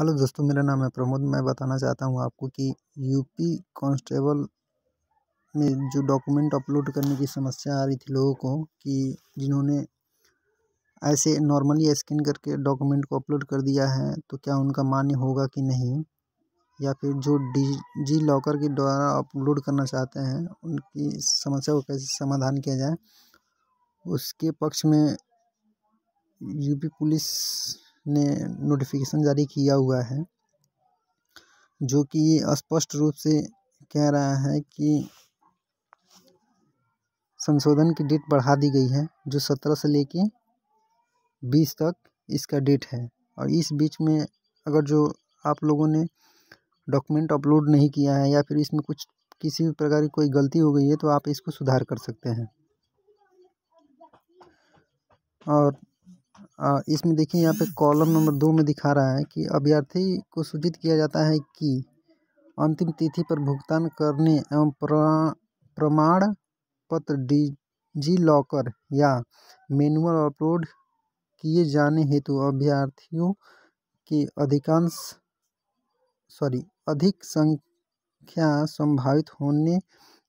hello दोस्तों मेरा नाम है प्रमोद मैं बताना चाहता हूँ आपको कि यूपी कांस्टेबल में जो डॉक्यूमेंट अपलोड करने की समस्या आ रही थी लोगों को कि जिन्होंने ऐसे नॉर्मली स्कैन करके डॉक्यूमेंट को अपलोड कर दिया है तो क्या उनका मान्य होगा कि नहीं या फिर जो डी जी लॉकर के द्वारा अपलोड करना चाहते हैं उनकी समस्या को कैसे समाधान किया जाए उसके पक्ष में यूपी पुलिस ने नोटिफिकेशन जारी किया हुआ है जो कि स्पष्ट रूप से कह रहा है कि संशोधन की डेट बढ़ा दी गई है जो सत्रह से लेके बीस तक इसका डेट है और इस बीच में अगर जो आप लोगों ने डॉक्यूमेंट अपलोड नहीं किया है या फिर इसमें कुछ किसी भी प्रकार की कोई गलती हो गई है तो आप इसको सुधार कर सकते हैं और इसमें देखिए यहाँ पे कॉलम नंबर दो में दिखा रहा है कि अभ्यर्थी को सूचित किया जाता है कि अंतिम तिथि पर भुगतान करने एवं प्रमाण पत्र डिजी लॉकर या मैनुअल अपलोड किए जाने हेतु अभ्यर्थियों के अधिकांश सॉरी अधिक संख्या संभावित होने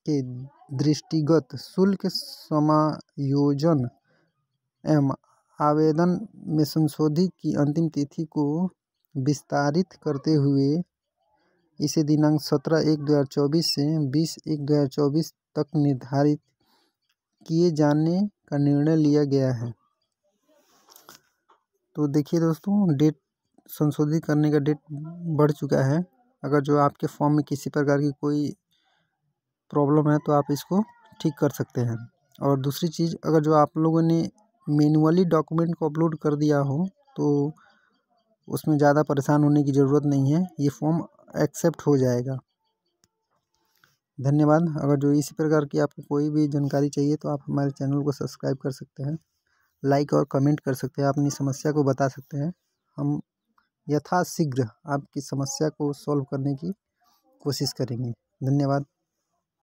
के दृष्टिगत शुल्क समायोजन एवं आवेदन में संशोधित की अंतिम तिथि को विस्तारित करते हुए इसे दिनांक सत्रह एक दो हज़ार चौबीस से बीस एक दो हज़ार चौबीस तक निर्धारित किए जाने का निर्णय लिया गया है तो देखिए दोस्तों डेट संशोधित करने का डेट बढ़ चुका है अगर जो आपके फॉर्म में किसी प्रकार की कोई प्रॉब्लम है तो आप इसको ठीक कर सकते हैं और दूसरी चीज़ अगर जो आप लोगों ने मैनुअली डॉक्यूमेंट को अपलोड कर दिया हो तो उसमें ज़्यादा परेशान होने की ज़रूरत नहीं है ये फॉर्म एक्सेप्ट हो जाएगा धन्यवाद अगर जो इसी प्रकार की आपको कोई भी जानकारी चाहिए तो आप हमारे चैनल को सब्सक्राइब कर सकते हैं लाइक और कमेंट कर सकते हैं अपनी समस्या को बता सकते हैं हम यथाशीघ्र आपकी समस्या को सॉल्व करने की कोशिश करेंगे धन्यवाद